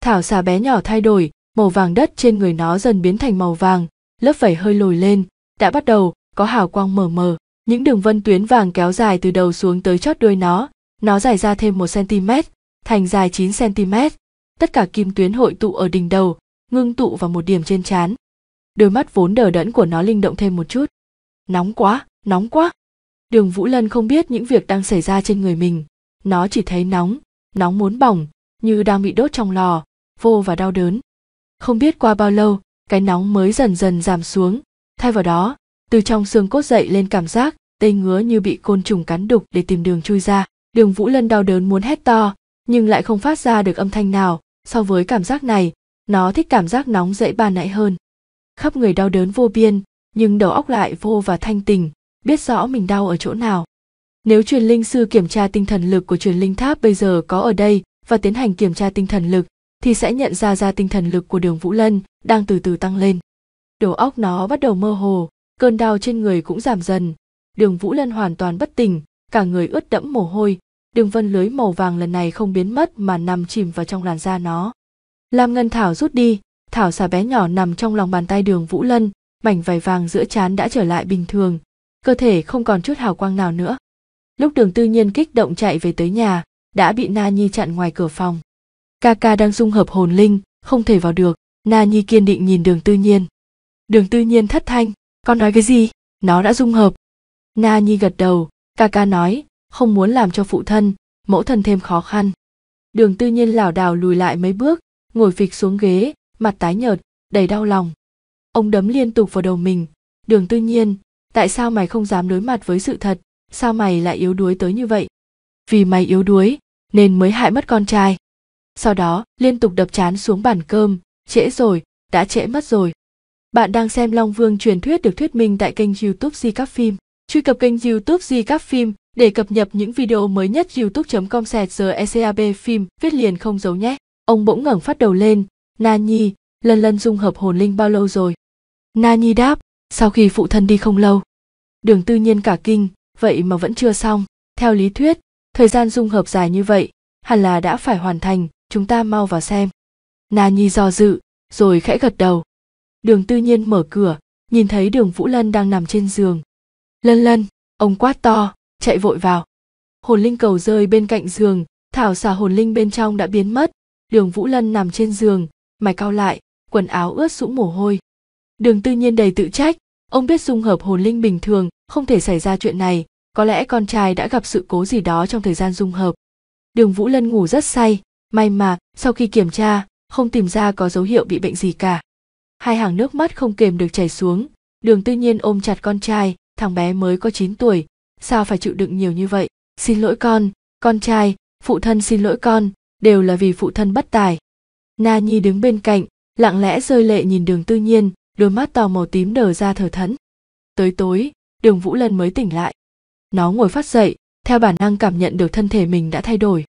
thảo xà bé nhỏ thay đổi màu vàng đất trên người nó dần biến thành màu vàng lớp vảy hơi lồi lên đã bắt đầu có hào quang mờ mờ những đường vân tuyến vàng kéo dài từ đầu xuống tới chót đuôi nó nó dài ra thêm một cm thành dài 9 cm tất cả kim tuyến hội tụ ở đỉnh đầu ngưng tụ vào một điểm trên trán đôi mắt vốn đờ đẫn của nó linh động thêm một chút nóng quá nóng quá đường vũ lân không biết những việc đang xảy ra trên người mình nó chỉ thấy nóng nóng muốn bỏng như đang bị đốt trong lò vô và đau đớn không biết qua bao lâu cái nóng mới dần dần giảm xuống thay vào đó từ trong xương cốt dậy lên cảm giác tê ngứa như bị côn trùng cắn đục để tìm đường chui ra đường vũ lân đau đớn muốn hét to nhưng lại không phát ra được âm thanh nào so với cảm giác này nó thích cảm giác nóng dậy ban nãy hơn khắp người đau đớn vô biên nhưng đầu óc lại vô và thanh tình biết rõ mình đau ở chỗ nào nếu truyền linh sư kiểm tra tinh thần lực của truyền linh tháp bây giờ có ở đây và tiến hành kiểm tra tinh thần lực thì sẽ nhận ra ra tinh thần lực của đường vũ lân đang từ từ tăng lên đầu óc nó bắt đầu mơ hồ cơn đau trên người cũng giảm dần đường vũ lân hoàn toàn bất tỉnh cả người ướt đẫm mồ hôi đường vân lưới màu vàng lần này không biến mất mà nằm chìm vào trong làn da nó lam ngân thảo rút đi thảo xà bé nhỏ nằm trong lòng bàn tay đường vũ lân mảnh vải vàng giữa chán đã trở lại bình thường cơ thể không còn chút hào quang nào nữa lúc đường tư nhiên kích động chạy về tới nhà đã bị na nhi chặn ngoài cửa phòng kaka đang dung hợp hồn linh không thể vào được na nhi kiên định nhìn đường tư nhiên đường tư nhiên thất thanh con nói cái gì nó đã dung hợp na nhi gật đầu ca ca nói không muốn làm cho phụ thân mẫu thân thêm khó khăn đường tư nhiên lảo đảo lùi lại mấy bước ngồi phịch xuống ghế mặt tái nhợt đầy đau lòng ông đấm liên tục vào đầu mình đường tư nhiên tại sao mày không dám đối mặt với sự thật sao mày lại yếu đuối tới như vậy vì mày yếu đuối nên mới hại mất con trai sau đó liên tục đập chán xuống bàn cơm trễ rồi đã trễ mất rồi bạn đang xem Long Vương truyền thuyết được thuyết minh tại kênh YouTube Di Các Phim. Truy cập kênh YouTube Di Các Phim để cập nhật những video mới nhất youtube.com sẹt giờ ECAB phim viết liền không giấu nhé. Ông bỗng ngẩng phát đầu lên, Na Nhi, lần lần dung hợp hồn linh bao lâu rồi? Na Nhi đáp, sau khi phụ thân đi không lâu. Đường tư nhiên cả kinh, vậy mà vẫn chưa xong. Theo lý thuyết, thời gian dung hợp dài như vậy, hẳn là đã phải hoàn thành, chúng ta mau vào xem. Na Nhi do dự, rồi khẽ gật đầu đường tư nhiên mở cửa nhìn thấy đường vũ lân đang nằm trên giường lân lân ông quát to chạy vội vào hồn linh cầu rơi bên cạnh giường thảo xà hồn linh bên trong đã biến mất đường vũ lân nằm trên giường mày cao lại quần áo ướt sũng mồ hôi đường tư nhiên đầy tự trách ông biết dung hợp hồn linh bình thường không thể xảy ra chuyện này có lẽ con trai đã gặp sự cố gì đó trong thời gian dung hợp đường vũ lân ngủ rất say may mà sau khi kiểm tra không tìm ra có dấu hiệu bị bệnh gì cả hai hàng nước mắt không kềm được chảy xuống đường tư nhiên ôm chặt con trai thằng bé mới có 9 tuổi sao phải chịu đựng nhiều như vậy xin lỗi con con trai phụ thân xin lỗi con đều là vì phụ thân bất tài na nhi đứng bên cạnh lặng lẽ rơi lệ nhìn đường tư nhiên đôi mắt to màu tím đờ ra thở thẫn tới tối đường vũ lân mới tỉnh lại nó ngồi phát dậy theo bản năng cảm nhận được thân thể mình đã thay đổi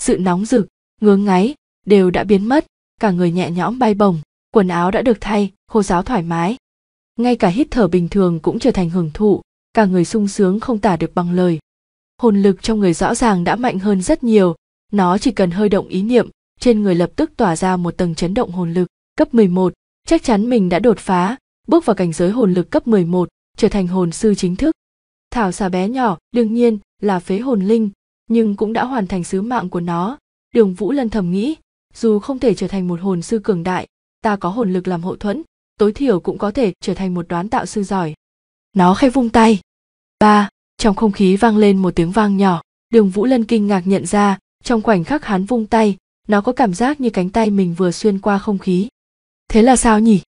sự nóng rực ngứa ngáy đều đã biến mất cả người nhẹ nhõm bay bổng quần áo đã được thay khô giáo thoải mái ngay cả hít thở bình thường cũng trở thành hưởng thụ cả người sung sướng không tả được bằng lời hồn lực trong người rõ ràng đã mạnh hơn rất nhiều nó chỉ cần hơi động ý niệm trên người lập tức tỏa ra một tầng chấn động hồn lực cấp 11, chắc chắn mình đã đột phá, bước vào cảnh giới hồn lực cấp 11, trở thành hồn sư chính thức. Thảo xà bé nhỏ, đương nhiên là phế hồn linh, nhưng cũng đã hoàn thành sứ mạng của nó. Đường Vũ Lân thầm nghĩ, dù không thể trở thành một hồn sư cường đại, ta có hồn lực làm hậu thuẫn tối thiểu cũng có thể trở thành một đoán tạo sư giỏi nó khẽ vung tay ba trong không khí vang lên một tiếng vang nhỏ đường vũ lân kinh ngạc nhận ra trong khoảnh khắc hắn vung tay nó có cảm giác như cánh tay mình vừa xuyên qua không khí thế là sao nhỉ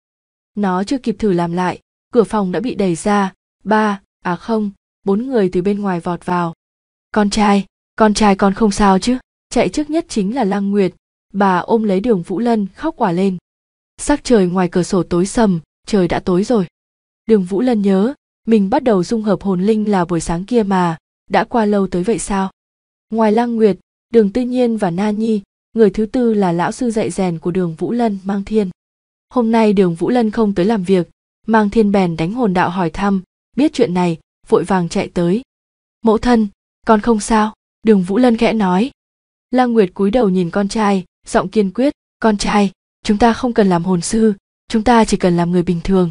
nó chưa kịp thử làm lại cửa phòng đã bị đẩy ra ba à không bốn người từ bên ngoài vọt vào con trai con trai con không sao chứ chạy trước nhất chính là lăng nguyệt bà ôm lấy đường vũ lân khóc quả lên sắc trời ngoài cửa sổ tối sầm trời đã tối rồi đường vũ lân nhớ mình bắt đầu dung hợp hồn linh là buổi sáng kia mà đã qua lâu tới vậy sao ngoài lăng nguyệt đường tư nhiên và na nhi người thứ tư là lão sư dạy rèn của đường vũ lân mang thiên hôm nay đường vũ lân không tới làm việc mang thiên bèn đánh hồn đạo hỏi thăm biết chuyện này vội vàng chạy tới mẫu thân con không sao đường vũ lân khẽ nói lăng nguyệt cúi đầu nhìn con trai giọng kiên quyết con trai chúng ta không cần làm hồn sư chúng ta chỉ cần làm người bình thường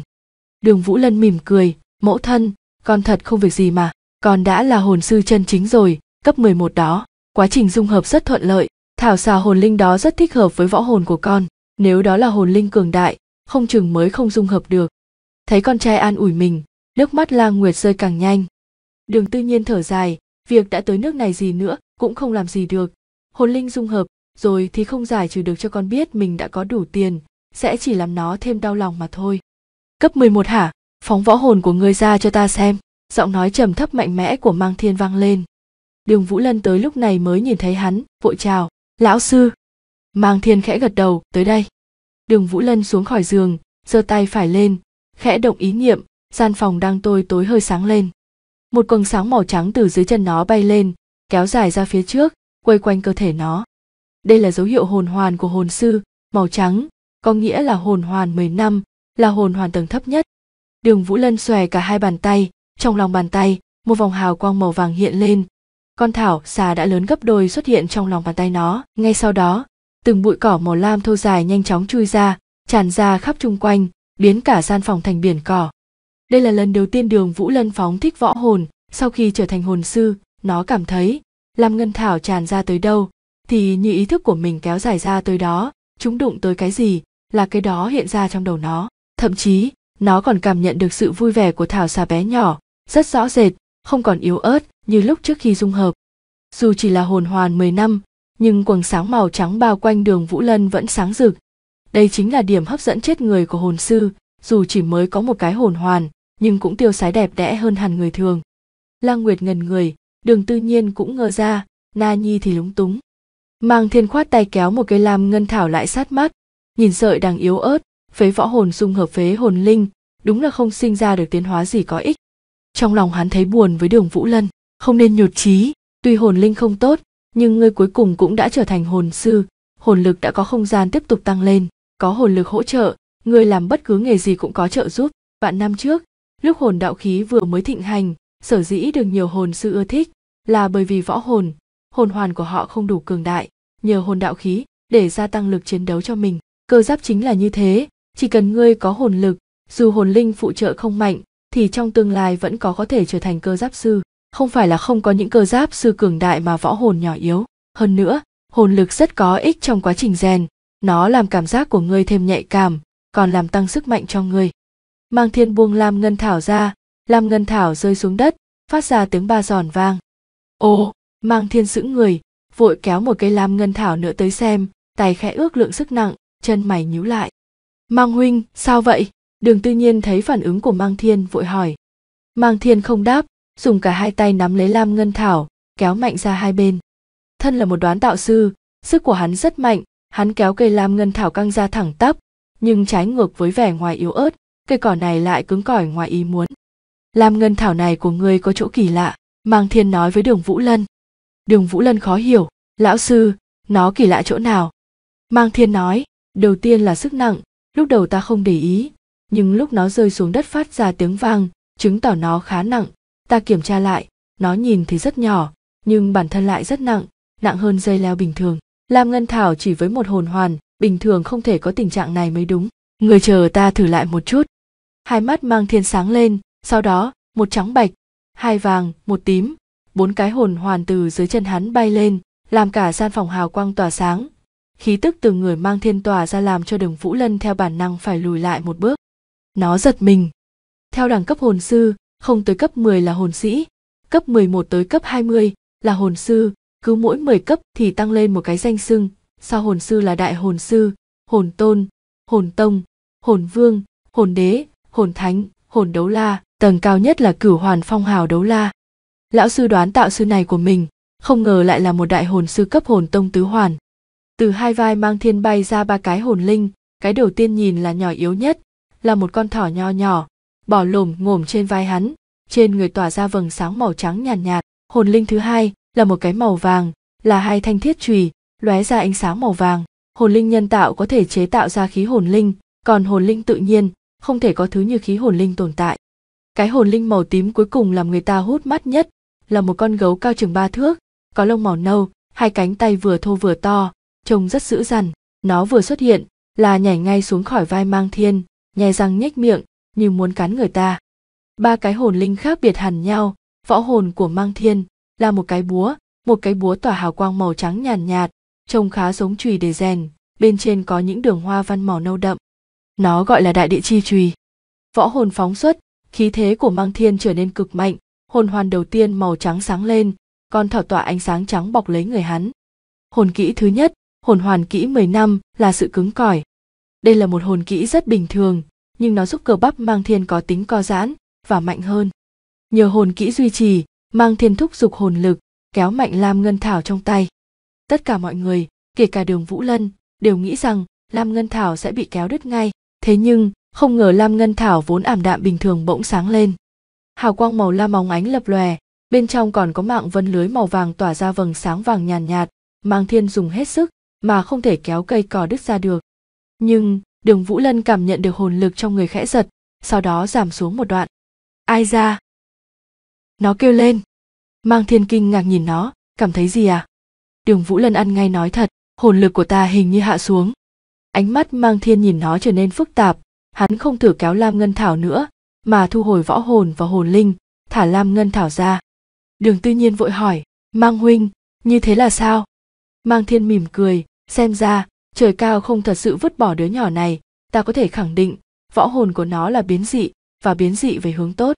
đường vũ lân mỉm cười mẫu thân con thật không việc gì mà con đã là hồn sư chân chính rồi cấp 11 đó quá trình dung hợp rất thuận lợi thảo xào hồn linh đó rất thích hợp với võ hồn của con nếu đó là hồn linh cường đại không chừng mới không dung hợp được thấy con trai an ủi mình nước mắt lang nguyệt rơi càng nhanh đường tư nhiên thở dài việc đã tới nước này gì nữa cũng không làm gì được hồn linh dung hợp rồi thì không giải trừ được cho con biết mình đã có đủ tiền, sẽ chỉ làm nó thêm đau lòng mà thôi. Cấp 11 hả? Phóng võ hồn của ngươi ra cho ta xem, giọng nói trầm thấp mạnh mẽ của Mang Thiên vang lên. Đường Vũ Lân tới lúc này mới nhìn thấy hắn, vội chào, lão sư. Mang Thiên khẽ gật đầu, tới đây. Đường Vũ Lân xuống khỏi giường, giơ tay phải lên, khẽ động ý niệm, gian phòng đang tôi tối hơi sáng lên. Một quầng sáng màu trắng từ dưới chân nó bay lên, kéo dài ra phía trước, quay quanh cơ thể nó đây là dấu hiệu hồn hoàn của hồn sư màu trắng có nghĩa là hồn hoàn 10 năm là hồn hoàn tầng thấp nhất đường vũ lân xòe cả hai bàn tay trong lòng bàn tay một vòng hào quang màu vàng hiện lên con thảo xà đã lớn gấp đôi xuất hiện trong lòng bàn tay nó ngay sau đó từng bụi cỏ màu lam thô dài nhanh chóng chui ra tràn ra khắp chung quanh biến cả gian phòng thành biển cỏ đây là lần đầu tiên đường vũ lân phóng thích võ hồn sau khi trở thành hồn sư nó cảm thấy lam ngân thảo tràn ra tới đâu thì như ý thức của mình kéo dài ra tới đó chúng đụng tới cái gì là cái đó hiện ra trong đầu nó thậm chí nó còn cảm nhận được sự vui vẻ của thảo xà bé nhỏ rất rõ rệt không còn yếu ớt như lúc trước khi dung hợp dù chỉ là hồn hoàn 10 năm nhưng quầng sáng màu trắng bao quanh đường vũ lân vẫn sáng rực đây chính là điểm hấp dẫn chết người của hồn sư dù chỉ mới có một cái hồn hoàn nhưng cũng tiêu sái đẹp đẽ hơn hẳn người thường lang nguyệt ngần người đường tư nhiên cũng ngờ ra na nhi thì lúng túng Mang thiên khoát tay kéo một cây lam ngân thảo lại sát mắt, nhìn sợi đang yếu ớt, phế võ hồn dung hợp phế hồn linh, đúng là không sinh ra được tiến hóa gì có ích. Trong lòng hắn thấy buồn với đường Vũ Lân, không nên nhột chí, tuy hồn linh không tốt, nhưng ngươi cuối cùng cũng đã trở thành hồn sư, hồn lực đã có không gian tiếp tục tăng lên, có hồn lực hỗ trợ, ngươi làm bất cứ nghề gì cũng có trợ giúp. Vạn năm trước, lúc hồn đạo khí vừa mới thịnh hành, sở dĩ được nhiều hồn sư ưa thích là bởi vì võ hồn, hồn hoàn của họ không đủ cường đại nhờ hồn đạo khí để gia tăng lực chiến đấu cho mình cơ giáp chính là như thế chỉ cần ngươi có hồn lực dù hồn linh phụ trợ không mạnh thì trong tương lai vẫn có có thể trở thành cơ giáp sư không phải là không có những cơ giáp sư cường đại mà võ hồn nhỏ yếu hơn nữa hồn lực rất có ích trong quá trình rèn nó làm cảm giác của ngươi thêm nhạy cảm còn làm tăng sức mạnh cho ngươi mang thiên buông lam ngân thảo ra lam ngân thảo rơi xuống đất phát ra tiếng ba giòn vang ồ mang thiên sững người vội kéo một cây lam ngân thảo nữa tới xem tay khẽ ước lượng sức nặng chân mày nhíu lại mang huynh sao vậy đường tư nhiên thấy phản ứng của mang thiên vội hỏi mang thiên không đáp dùng cả hai tay nắm lấy lam ngân thảo kéo mạnh ra hai bên thân là một đoán tạo sư sức của hắn rất mạnh hắn kéo cây lam ngân thảo căng ra thẳng tắp nhưng trái ngược với vẻ ngoài yếu ớt cây cỏ này lại cứng cỏi ngoài ý muốn lam ngân thảo này của ngươi có chỗ kỳ lạ mang thiên nói với đường vũ lân đường vũ lân khó hiểu lão sư nó kỳ lạ chỗ nào mang thiên nói đầu tiên là sức nặng lúc đầu ta không để ý nhưng lúc nó rơi xuống đất phát ra tiếng vang chứng tỏ nó khá nặng ta kiểm tra lại nó nhìn thì rất nhỏ nhưng bản thân lại rất nặng nặng hơn dây leo bình thường lam ngân thảo chỉ với một hồn hoàn bình thường không thể có tình trạng này mới đúng người chờ ta thử lại một chút hai mắt mang thiên sáng lên sau đó một trắng bạch hai vàng một tím bốn cái hồn hoàn từ dưới chân hắn bay lên làm cả gian phòng hào quang tỏa sáng khí tức từ người mang thiên tòa ra làm cho đường vũ lân theo bản năng phải lùi lại một bước nó giật mình theo đẳng cấp hồn sư không tới cấp 10 là hồn sĩ cấp 11 tới cấp 20 là hồn sư cứ mỗi 10 cấp thì tăng lên một cái danh xưng sau hồn sư là đại hồn sư hồn tôn hồn tông hồn vương hồn đế hồn thánh hồn đấu la tầng cao nhất là cửu hoàn phong hào đấu la lão sư đoán tạo sư này của mình không ngờ lại là một đại hồn sư cấp hồn tông tứ hoàn từ hai vai mang thiên bay ra ba cái hồn linh cái đầu tiên nhìn là nhỏ yếu nhất là một con thỏ nho nhỏ bỏ lồm ngồm trên vai hắn trên người tỏa ra vầng sáng màu trắng nhàn nhạt, nhạt hồn linh thứ hai là một cái màu vàng là hai thanh thiết chùy lóe ra ánh sáng màu vàng hồn linh nhân tạo có thể chế tạo ra khí hồn linh còn hồn linh tự nhiên không thể có thứ như khí hồn linh tồn tại cái hồn linh màu tím cuối cùng làm người ta hút mắt nhất là một con gấu cao chừng ba thước có lông màu nâu hai cánh tay vừa thô vừa to trông rất dữ dằn nó vừa xuất hiện là nhảy ngay xuống khỏi vai mang thiên nhè răng nhếch miệng như muốn cắn người ta ba cái hồn linh khác biệt hẳn nhau võ hồn của mang thiên là một cái búa một cái búa tỏa hào quang màu trắng nhàn nhạt, nhạt trông khá giống chùy để rèn bên trên có những đường hoa văn màu nâu đậm nó gọi là đại địa chi chùy võ hồn phóng xuất khí thế của mang thiên trở nên cực mạnh hồn hoàn đầu tiên màu trắng sáng lên con thảo tỏa ánh sáng trắng bọc lấy người hắn hồn kỹ thứ nhất hồn hoàn kỹ 10 năm là sự cứng cỏi đây là một hồn kỹ rất bình thường nhưng nó giúp cơ bắp mang thiên có tính co giãn và mạnh hơn nhờ hồn kỹ duy trì mang thiên thúc dục hồn lực kéo mạnh lam ngân thảo trong tay tất cả mọi người kể cả đường vũ lân đều nghĩ rằng lam ngân thảo sẽ bị kéo đứt ngay thế nhưng không ngờ lam ngân thảo vốn ảm đạm bình thường bỗng sáng lên hào quang màu lam óng ánh lập lòe bên trong còn có mạng vân lưới màu vàng tỏa ra vầng sáng vàng nhàn nhạt, nhạt mang thiên dùng hết sức mà không thể kéo cây cỏ đứt ra được nhưng đường vũ lân cảm nhận được hồn lực trong người khẽ giật sau đó giảm xuống một đoạn ai ra nó kêu lên mang thiên kinh ngạc nhìn nó cảm thấy gì à đường vũ lân ăn ngay nói thật hồn lực của ta hình như hạ xuống ánh mắt mang thiên nhìn nó trở nên phức tạp hắn không thử kéo lam ngân thảo nữa mà thu hồi võ hồn và hồn linh thả lam ngân thảo ra đường tư nhiên vội hỏi mang huynh như thế là sao mang thiên mỉm cười xem ra trời cao không thật sự vứt bỏ đứa nhỏ này ta có thể khẳng định võ hồn của nó là biến dị và biến dị về hướng tốt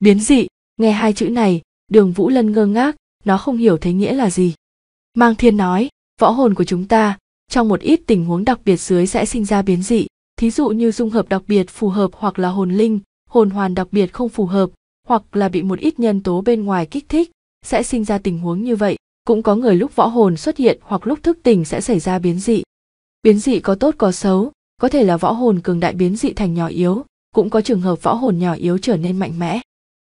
biến dị nghe hai chữ này đường vũ lân ngơ ngác nó không hiểu thế nghĩa là gì mang thiên nói võ hồn của chúng ta trong một ít tình huống đặc biệt dưới sẽ sinh ra biến dị thí dụ như dung hợp đặc biệt phù hợp hoặc là hồn linh hồn hoàn đặc biệt không phù hợp hoặc là bị một ít nhân tố bên ngoài kích thích sẽ sinh ra tình huống như vậy cũng có người lúc võ hồn xuất hiện hoặc lúc thức tỉnh sẽ xảy ra biến dị biến dị có tốt có xấu có thể là võ hồn cường đại biến dị thành nhỏ yếu cũng có trường hợp võ hồn nhỏ yếu trở nên mạnh mẽ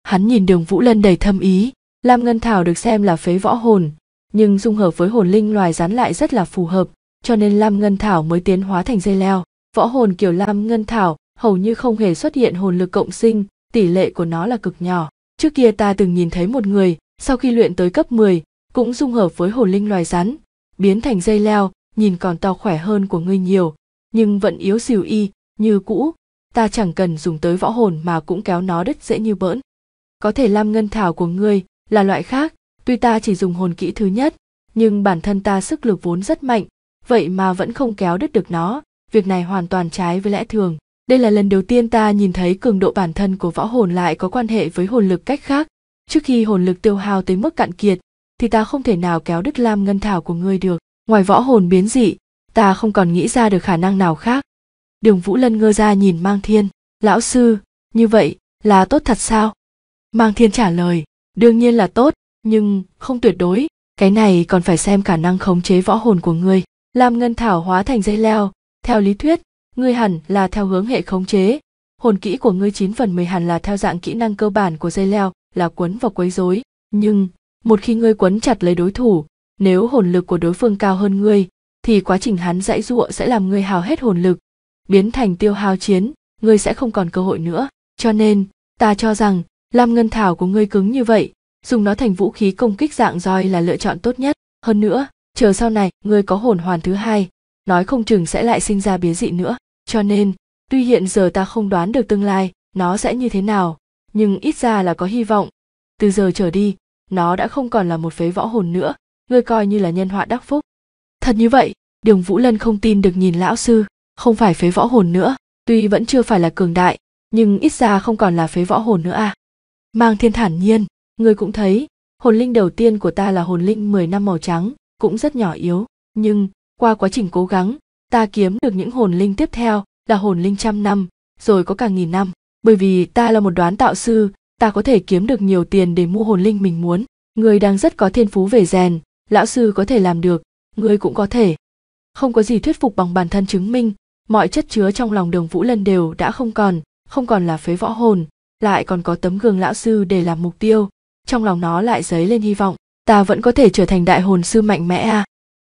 hắn nhìn đường vũ lân đầy thâm ý lam ngân thảo được xem là phế võ hồn nhưng dung hợp với hồn linh loài rắn lại rất là phù hợp cho nên lam ngân thảo mới tiến hóa thành dây leo võ hồn kiểu lam ngân thảo hầu như không hề xuất hiện hồn lực cộng sinh, tỷ lệ của nó là cực nhỏ. Trước kia ta từng nhìn thấy một người, sau khi luyện tới cấp 10, cũng dung hợp với hồn linh loài rắn, biến thành dây leo, nhìn còn to khỏe hơn của ngươi nhiều, nhưng vẫn yếu xìu y, như cũ, ta chẳng cần dùng tới võ hồn mà cũng kéo nó đứt dễ như bỡn. Có thể lam ngân thảo của ngươi là loại khác, tuy ta chỉ dùng hồn kỹ thứ nhất, nhưng bản thân ta sức lực vốn rất mạnh, vậy mà vẫn không kéo đứt được nó, việc này hoàn toàn trái với lẽ thường. Đây là lần đầu tiên ta nhìn thấy cường độ bản thân của võ hồn lại có quan hệ với hồn lực cách khác. Trước khi hồn lực tiêu hao tới mức cạn kiệt, thì ta không thể nào kéo đứt lam ngân thảo của ngươi được. Ngoài võ hồn biến dị, ta không còn nghĩ ra được khả năng nào khác. Đường Vũ Lân ngơ ra nhìn Mang Thiên, lão sư, như vậy là tốt thật sao? Mang Thiên trả lời, đương nhiên là tốt, nhưng không tuyệt đối, cái này còn phải xem khả năng khống chế võ hồn của ngươi. Lam Ngân Thảo hóa thành dây leo, theo lý thuyết ngươi hẳn là theo hướng hệ khống chế hồn kỹ của ngươi 9 phần 10 hẳn là theo dạng kỹ năng cơ bản của dây leo là quấn và quấy rối nhưng một khi ngươi quấn chặt lấy đối thủ nếu hồn lực của đối phương cao hơn ngươi thì quá trình hắn dãy giụa sẽ làm ngươi hào hết hồn lực biến thành tiêu hao chiến ngươi sẽ không còn cơ hội nữa cho nên ta cho rằng làm ngân thảo của ngươi cứng như vậy dùng nó thành vũ khí công kích dạng roi là lựa chọn tốt nhất hơn nữa chờ sau này ngươi có hồn hoàn thứ hai nói không chừng sẽ lại sinh ra biến dị nữa cho nên tuy hiện giờ ta không đoán được tương lai nó sẽ như thế nào nhưng ít ra là có hy vọng từ giờ trở đi nó đã không còn là một phế võ hồn nữa ngươi coi như là nhân họa đắc phúc thật như vậy đường vũ lân không tin được nhìn lão sư không phải phế võ hồn nữa tuy vẫn chưa phải là cường đại nhưng ít ra không còn là phế võ hồn nữa à mang thiên thản nhiên ngươi cũng thấy hồn linh đầu tiên của ta là hồn linh mười năm màu trắng cũng rất nhỏ yếu nhưng qua quá trình cố gắng ta kiếm được những hồn linh tiếp theo là hồn linh trăm năm rồi có cả nghìn năm bởi vì ta là một đoán tạo sư ta có thể kiếm được nhiều tiền để mua hồn linh mình muốn người đang rất có thiên phú về rèn lão sư có thể làm được người cũng có thể không có gì thuyết phục bằng bản thân chứng minh mọi chất chứa trong lòng đường vũ lân đều đã không còn không còn là phế võ hồn lại còn có tấm gương lão sư để làm mục tiêu trong lòng nó lại dấy lên hy vọng ta vẫn có thể trở thành đại hồn sư mạnh mẽ à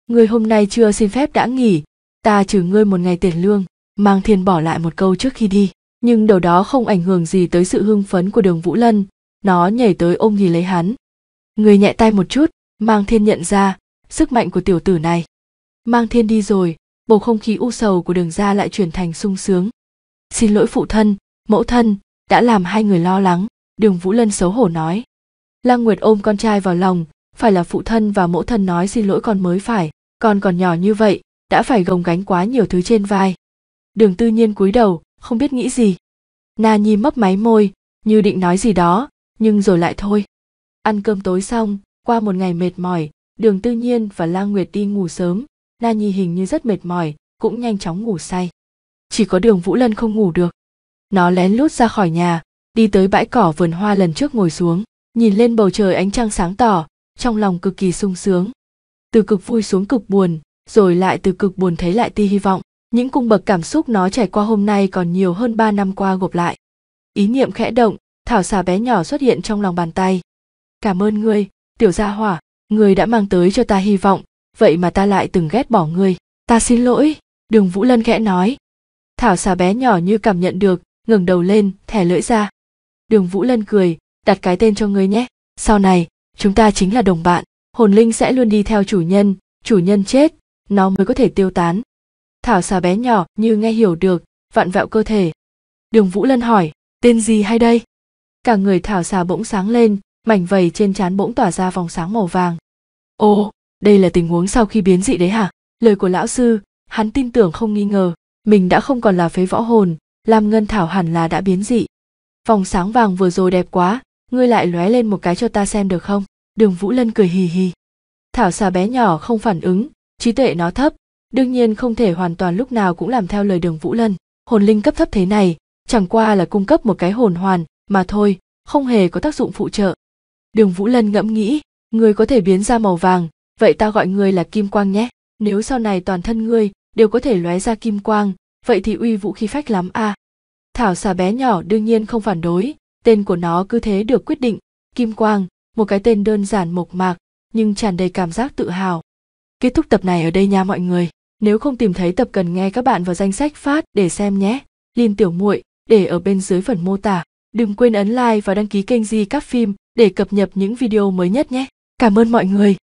người hôm nay chưa xin phép đã nghỉ ta trừ ngươi một ngày tiền lương mang thiên bỏ lại một câu trước khi đi nhưng điều đó không ảnh hưởng gì tới sự hưng phấn của đường vũ lân nó nhảy tới ôm nghỉ lấy hắn người nhẹ tay một chút mang thiên nhận ra sức mạnh của tiểu tử này mang thiên đi rồi bầu không khí u sầu của đường ra lại chuyển thành sung sướng xin lỗi phụ thân mẫu thân đã làm hai người lo lắng đường vũ lân xấu hổ nói lăng nguyệt ôm con trai vào lòng phải là phụ thân và mẫu thân nói xin lỗi con mới phải con còn nhỏ như vậy đã phải gồng gánh quá nhiều thứ trên vai đường tư nhiên cúi đầu không biết nghĩ gì na nhi mấp máy môi như định nói gì đó nhưng rồi lại thôi ăn cơm tối xong qua một ngày mệt mỏi đường tư nhiên và la nguyệt đi ngủ sớm na nhi hình như rất mệt mỏi cũng nhanh chóng ngủ say chỉ có đường vũ lân không ngủ được nó lén lút ra khỏi nhà đi tới bãi cỏ vườn hoa lần trước ngồi xuống nhìn lên bầu trời ánh trăng sáng tỏ trong lòng cực kỳ sung sướng từ cực vui xuống cực buồn rồi lại từ cực buồn thấy lại ti hy vọng những cung bậc cảm xúc nó trải qua hôm nay còn nhiều hơn ba năm qua gộp lại. Ý niệm khẽ động, thảo xà bé nhỏ xuất hiện trong lòng bàn tay. Cảm ơn ngươi, tiểu gia hỏa, ngươi đã mang tới cho ta hy vọng, vậy mà ta lại từng ghét bỏ ngươi. Ta xin lỗi, đường Vũ Lân khẽ nói. Thảo xà bé nhỏ như cảm nhận được, ngẩng đầu lên, thẻ lưỡi ra. Đường Vũ Lân cười, đặt cái tên cho ngươi nhé. Sau này, chúng ta chính là đồng bạn, hồn linh sẽ luôn đi theo chủ nhân, chủ nhân chết, nó mới có thể tiêu tán thảo xà bé nhỏ như nghe hiểu được vặn vẹo cơ thể đường vũ lân hỏi tên gì hay đây cả người thảo xà bỗng sáng lên mảnh vầy trên trán bỗng tỏa ra vòng sáng màu vàng ồ đây là tình huống sau khi biến dị đấy hả lời của lão sư hắn tin tưởng không nghi ngờ mình đã không còn là phế võ hồn làm ngân thảo hẳn là đã biến dị vòng sáng vàng vừa rồi đẹp quá ngươi lại lóe lên một cái cho ta xem được không đường vũ lân cười hì hì thảo xà bé nhỏ không phản ứng trí tuệ nó thấp đương nhiên không thể hoàn toàn lúc nào cũng làm theo lời đường vũ lân hồn linh cấp thấp thế này chẳng qua là cung cấp một cái hồn hoàn mà thôi không hề có tác dụng phụ trợ đường vũ lân ngẫm nghĩ người có thể biến ra màu vàng vậy ta gọi người là kim quang nhé nếu sau này toàn thân ngươi đều có thể lóe ra kim quang vậy thì uy vũ khí phách lắm a à. thảo xà bé nhỏ đương nhiên không phản đối tên của nó cứ thế được quyết định kim quang một cái tên đơn giản mộc mạc nhưng tràn đầy cảm giác tự hào Kết thúc tập này ở đây nha mọi người. Nếu không tìm thấy tập cần nghe các bạn vào danh sách phát để xem nhé. Liên tiểu muội để ở bên dưới phần mô tả. Đừng quên ấn like và đăng ký kênh Di Các Phim để cập nhật những video mới nhất nhé. Cảm ơn mọi người.